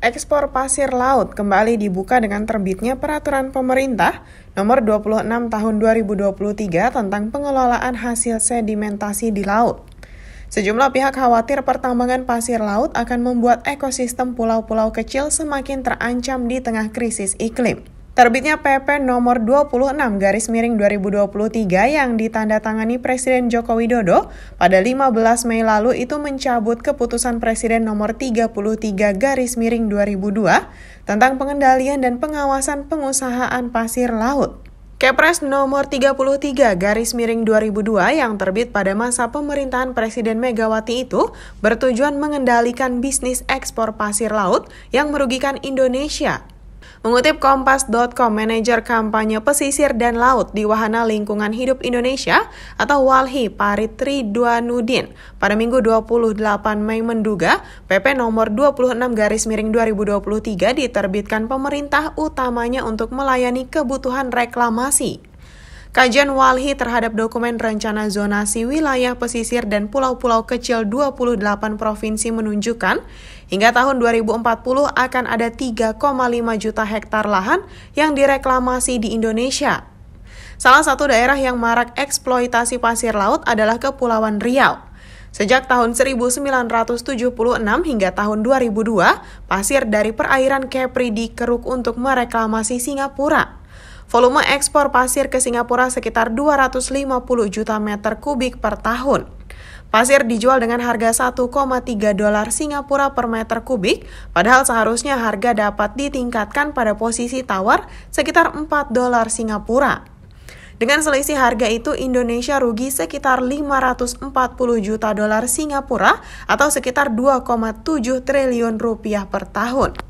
ekspor pasir laut kembali dibuka dengan terbitnya peraturan pemerintah nomor 26 tahun 2023 tentang pengelolaan hasil sedimentasi di laut. Sejumlah pihak khawatir pertambangan pasir laut akan membuat ekosistem pulau-pulau kecil semakin terancam di tengah krisis iklim. Terbitnya PP nomor 26 garis miring 2023 yang ditandatangani Presiden Joko Widodo pada 15 Mei lalu itu mencabut keputusan Presiden nomor 33 garis miring 2002 tentang pengendalian dan pengawasan pengusahaan pasir laut. Kepres nomor 33 garis miring 2002 yang terbit pada masa pemerintahan Presiden Megawati itu bertujuan mengendalikan bisnis ekspor pasir laut yang merugikan Indonesia Mengutip Kompas.com, manajer kampanye pesisir dan laut di Wahana Lingkungan Hidup Indonesia atau WALHI Paritri Duanudin pada Minggu 28 Mei menduga PP nomor 26 garis miring 2023 diterbitkan pemerintah utamanya untuk melayani kebutuhan reklamasi. Kajian Walhi terhadap dokumen rencana zonasi wilayah pesisir dan pulau-pulau kecil 28 provinsi menunjukkan hingga tahun 2040 akan ada 3,5 juta hektar lahan yang direklamasi di Indonesia. Salah satu daerah yang marak eksploitasi pasir laut adalah Kepulauan Riau. Sejak tahun 1976 hingga tahun 2002, pasir dari perairan Kepri dikeruk untuk mereklamasi Singapura. Volume ekspor pasir ke Singapura sekitar 250 juta meter kubik per tahun. Pasir dijual dengan harga 1,3 dolar Singapura per meter kubik, padahal seharusnya harga dapat ditingkatkan pada posisi tawar sekitar 4 dolar Singapura. Dengan selisih harga itu, Indonesia rugi sekitar 540 juta dolar Singapura atau sekitar 2,7 triliun rupiah per tahun.